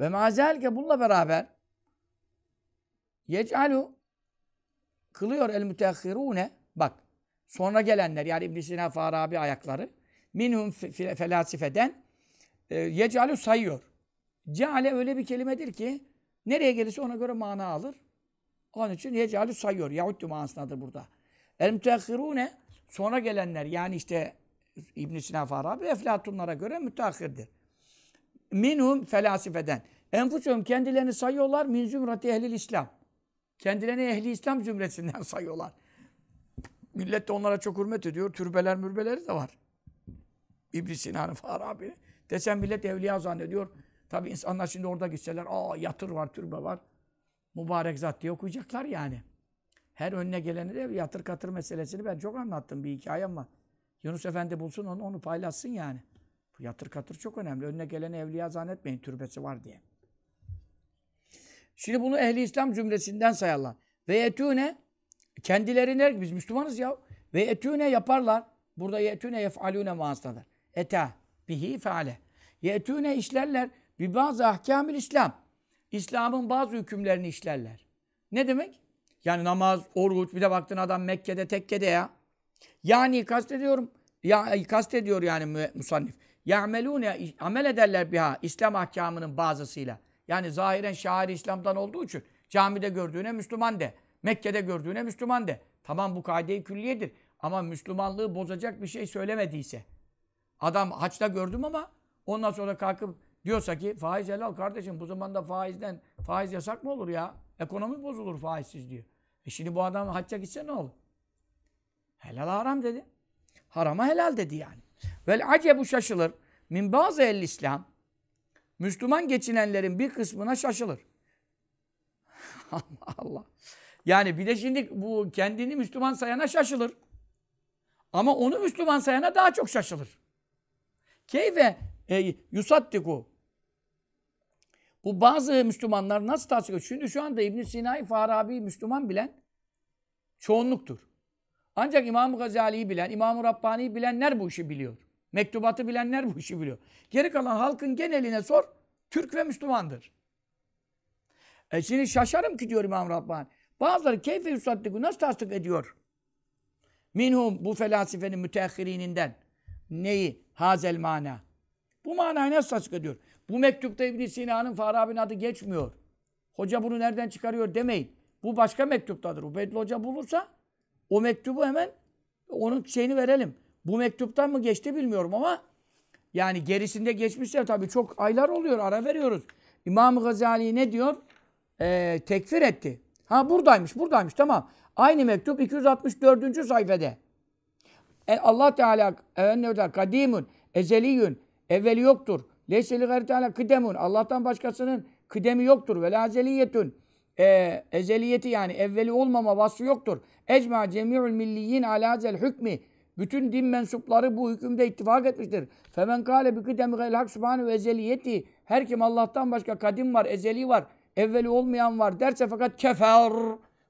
Ve mazelke bununla beraber yecalu kılıyor el ne? bak sonra gelenler yani İbn Sina Farabi ayakları minhum felasifeden e, yecalu sayıyor. Ceale öyle bir kelimedir ki nereye gelirse ona göre mana alır. Onun için yecalu sayıyor. Yahuddu manasındadır burada. El ne? sonra gelenler yani işte İbn Sina Farabi Eflatunlara göre müteahhirdir minhum felasifeden. Enfusum kendilerini sayıyorlar min zümrati ehlil İslam. Kendilerini ehli İslam zümresinden sayıyorlar. Millet de onlara çok hürmet ediyor. Türbeler mürbeleri de var. İbn Sina'nın Farabi. Desen millet evliya zannediyor. Tabi insanlar şimdi orada gitseler aa yatır var, türbe var. Mübarek zat diye okuyacaklar yani. Her önüne geleni de yatır katır meselesini ben çok anlattım. Bir hikayem var. Yunus Efendi bulsun onu, onu paylaşsın yani. Bu Yatır katır çok önemli. Önüne gelene evliya zannetmeyin türbesi var diye. Şimdi bunu ehli İslam cümlesinden sayarlar. Ve kendileri ne? biz Müslümanız ya. Ve yetüne yaparlar. Burada yetüne yefalune manasındadır. Eta bihi feale. Yetüne işlerler bir bazı ahkamil İslam. İslam'ın bazı hükümlerini işlerler. Ne demek? Yani namaz, oruç, bir de baktın adam Mekke'de, tekkede ya. Yani kastediyorum ya e, kastediyor yani musannif. Ya'melune amel ederler biha İslam ahkamının bazısıyla. Yani zahiren şairi İslam'dan olduğu için camide gördüğüne Müslüman de. Mekke'de gördüğüne Müslüman de. Tamam bu kaide-i külliyedir. Ama Müslümanlığı bozacak bir şey söylemediyse. Adam haçta gördüm ama ondan sonra kalkıp diyorsa ki faiz helal kardeşim bu zamanda faizden faiz yasak mı olur ya? Ekonomi bozulur faizsiz diyor. E şimdi bu adam hacca gitse ne olur? Helal haram dedi. Harama helal dedi yani. Vel acebu şaşılır. Min bazı el İslam. Müslüman geçinenlerin bir kısmına şaşılır. Allah Allah. Yani bir de şimdi bu kendini Müslüman sayana şaşılır. Ama onu Müslüman sayana daha çok şaşılır. Keyfe e, yusattiku. Bu bazı Müslümanlar nasıl tasdik ediyor? Şimdi şu anda İbn Sina'yı Farabi Müslüman bilen çoğunluktur. Ancak İmam Gazali'yi bilen, İmam Rabbani'yi bilenler bu işi biliyor. Mektubatı bilenler bu işi biliyor. Geri kalan halkın geneline sor, Türk ve Müslümandır. E şimdi şaşarım ki diyor İmam Rabbani. Bazıları keyfe yusaddiku nasıl tasdik ediyor? Minhum bu felasifenin müteahhirininden. Neyi? Hazel mana. Bu manayı nasıl tasdik ediyor? Bu mektupta İbn Sina'nın Farabi'nin adı geçmiyor. Hoca bunu nereden çıkarıyor demeyin. Bu başka mektuptadır. Ubeydül Hoca bulursa o mektubu hemen onun şeyini verelim. Bu mektuptan mı geçti bilmiyorum ama yani gerisinde geçmişse tabii çok aylar oluyor ara veriyoruz. İmam Gazali ne diyor? Ee, tekfir etti. Ha buradaymış buradaymış tamam. Aynı mektup 264. sayfede. E, Allah Teala evvel kadimun ezeliyün evveli yoktur. Leyseli gayri teala kıdemun. Allah'tan başkasının kıdemi yoktur. Ve lazeliyetün e, ezeliyeti yani evveli olmama vasfı yoktur. Ecma cemi'ül milliyin ala alazel hükmi. Bütün din mensupları bu hükümde ittifak etmiştir. Femen kâle bi kıdemi gayril hak subhanehu ezeliyeti. Her kim Allah'tan başka kadim var, ezeli var, evveli olmayan var derse fakat kefer.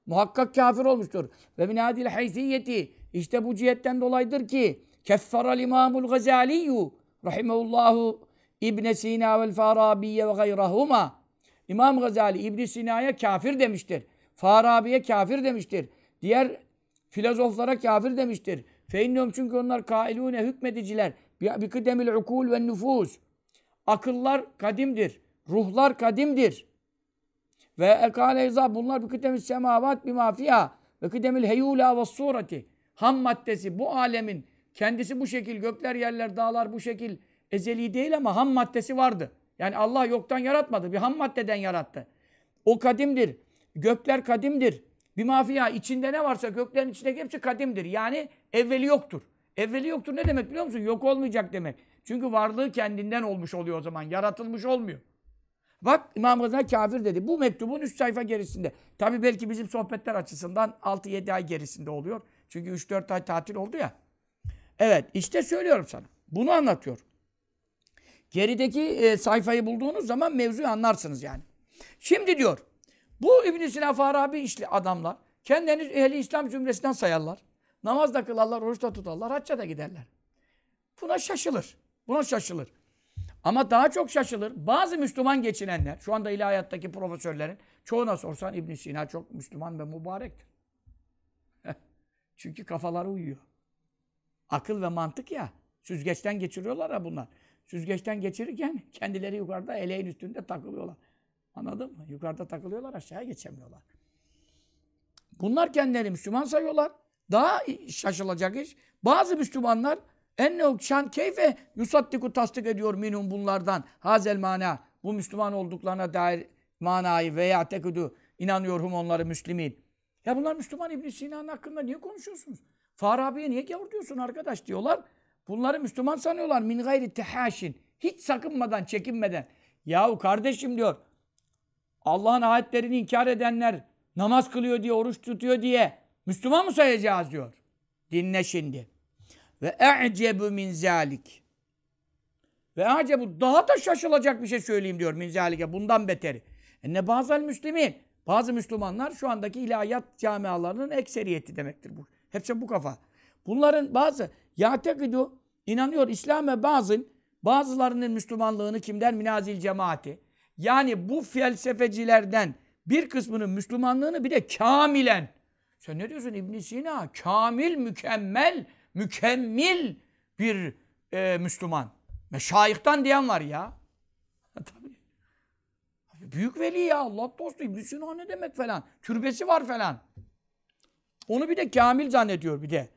Muhakkak kafir olmuştur. Ve min adil haysiyeti. İşte bu cihetten dolayıdır ki al imamul gazaliyyu rahimehullahu İbn Sina vel Farabiye ve gayrahuma İmam Gazali ibn Sina'ya kafir demiştir. Farabi'ye kafir demiştir. Diğer filozoflara kafir demiştir. Feinnum çünkü onlar kailune hükmediciler. Bi kıdemil ukul ve nüfus. Akıllar kadimdir. Ruhlar kadimdir. Ve ekale izâ bunlar bi kıdemil semavat bi mafiyâ ve kıdemil heyula ve surati. Ham maddesi bu alemin kendisi bu şekil gökler yerler dağlar bu şekil ezeli değil ama ham maddesi vardı. Yani Allah yoktan yaratmadı. Bir ham maddeden yarattı. O kadimdir. Gökler kadimdir. Bir mafya içinde ne varsa göklerin içindeki hepsi kadimdir. Yani evveli yoktur. Evveli yoktur ne demek biliyor musun? Yok olmayacak demek. Çünkü varlığı kendinden olmuş oluyor o zaman. Yaratılmış olmuyor. Bak İmam Gazali kafir dedi. Bu mektubun 3 sayfa gerisinde. Tabi belki bizim sohbetler açısından 6-7 ay gerisinde oluyor. Çünkü 3-4 ay tatil oldu ya. Evet işte söylüyorum sana. Bunu anlatıyor. Gerideki e, sayfayı bulduğunuz zaman mevzuyu anlarsınız yani. Şimdi diyor bu İbn Sina Farabi işli adamlar kendilerini ehli İslam cümlesinden sayarlar. Namaz da kılarlar, oruç da tutarlar, hacca da giderler. Buna şaşılır. Buna şaşılır. Ama daha çok şaşılır. Bazı Müslüman geçinenler, şu anda ilahiyattaki profesörlerin çoğuna sorsan ibn Sina çok Müslüman ve mübarektir. Çünkü kafaları uyuyor. Akıl ve mantık ya. Süzgeçten geçiriyorlar ya bunlar süzgeçten geçirirken kendileri yukarıda eleğin üstünde takılıyorlar. Anladın mı? Yukarıda takılıyorlar, aşağıya geçemiyorlar. Bunlar kendileri Müslüman sayıyorlar. Daha şaşılacak iş. Bazı Müslümanlar enne şan keyfe yusattiku tasdik ediyor minum bunlardan. Hazel mana. Bu Müslüman olduklarına dair manayı veya teküdü inanıyorum onları Müslümin. Ya bunlar Müslüman İbn Sina'nın hakkında niye konuşuyorsunuz? Farabi'ye niye gavur diyorsun arkadaş diyorlar. Bunları Müslüman sanıyorlar. Min gayri tehaşin. Hiç sakınmadan, çekinmeden. Yahu kardeşim diyor. Allah'ın ayetlerini inkar edenler namaz kılıyor diye, oruç tutuyor diye Müslüman mı sayacağız diyor. Dinle şimdi. Ve e'cebu min zalik. Ve acebu daha da şaşılacak bir şey söyleyeyim diyor min zalike. Bundan beteri. E ne bazel müslimin. Bazı Müslümanlar şu andaki ilahiyat camialarının ekseriyeti demektir bu. Hepsi bu kafa. Bunların bazı yatekidu inanıyor İslam'a bazın bazılarının Müslümanlığını kimden minazil cemaati. Yani bu felsefecilerden bir kısmının Müslümanlığını bir de kamilen. Sen ne diyorsun İbn Sina? Kamil, mükemmel, mükemmel bir e, Müslüman. Meşayihtan diyen var ya. Tabii. Büyük veli ya Allah dostu İbn Sina ne demek falan. Türbesi var falan. Onu bir de kamil zannediyor bir de.